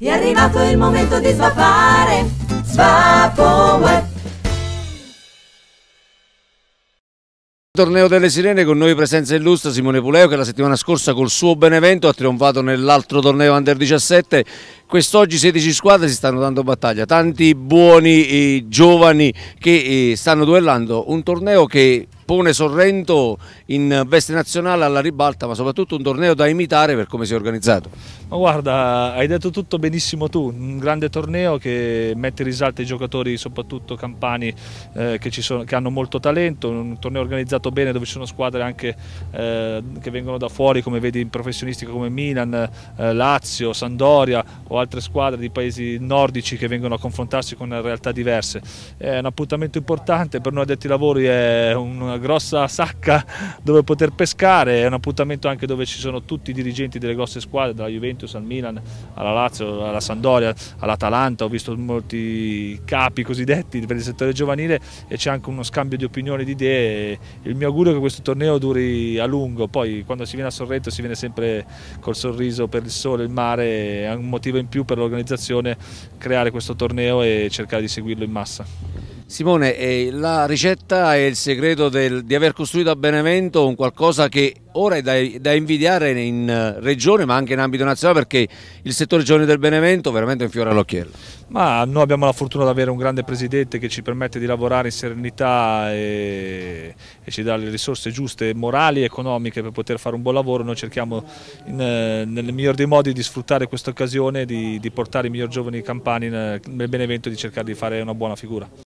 È arrivato il momento di svapare, svapoweb. Torneo delle Sirene con noi presenza illustre Simone Puleo che la settimana scorsa col suo Benevento ha trionfato nell'altro torneo Under 17 quest'oggi 16 squadre si stanno dando battaglia, tanti buoni eh, giovani che eh, stanno duellando, un torneo che pone Sorrento in veste nazionale alla ribalta, ma soprattutto un torneo da imitare per come si è organizzato. Ma guarda, hai detto tutto benissimo tu, un grande torneo che mette in risalto i giocatori, soprattutto campani, eh, che, sono, che, hanno molto talento, un torneo organizzato bene dove ci sono squadre anche eh, che vengono da fuori, come vedi in professionistica come Milan, eh, Lazio, Sandoria o altre squadre di paesi nordici che vengono a confrontarsi con realtà diverse. È un appuntamento importante, per noi addetti ai lavori è una grossa sacca dove poter pescare, è un appuntamento anche dove ci sono tutti i dirigenti delle grosse squadre, dalla Juventus al Milan, alla Lazio, alla Sandoria, all'Atalanta, ho visto molti capi cosiddetti per il settore giovanile e c'è anche uno scambio di opinioni, e di idee, il mio augurio è che questo torneo duri a lungo, poi quando si viene a Sorrento si viene sempre col sorriso per il sole, il mare, è un motivo in più per l'organizzazione creare questo torneo e cercare di seguirlo in massa. Simone, eh, la ricetta è il segreto del, di aver costruito a Benevento un qualcosa che ora è da, da, invidiare in eh, regione ma anche in ambito nazionale perché il settore giovane del Benevento veramente è un fiore all'occhiello. Ma noi abbiamo la fortuna di avere un grande presidente che ci permette di lavorare in serenità e, e ci dà le risorse giuste, morali e economiche per poter fare un buon lavoro. Noi cerchiamo in, eh, nel miglior dei modi di sfruttare questa occasione, di, di portare i migliori giovani campani eh, nel Benevento e di cercare di fare una buona figura.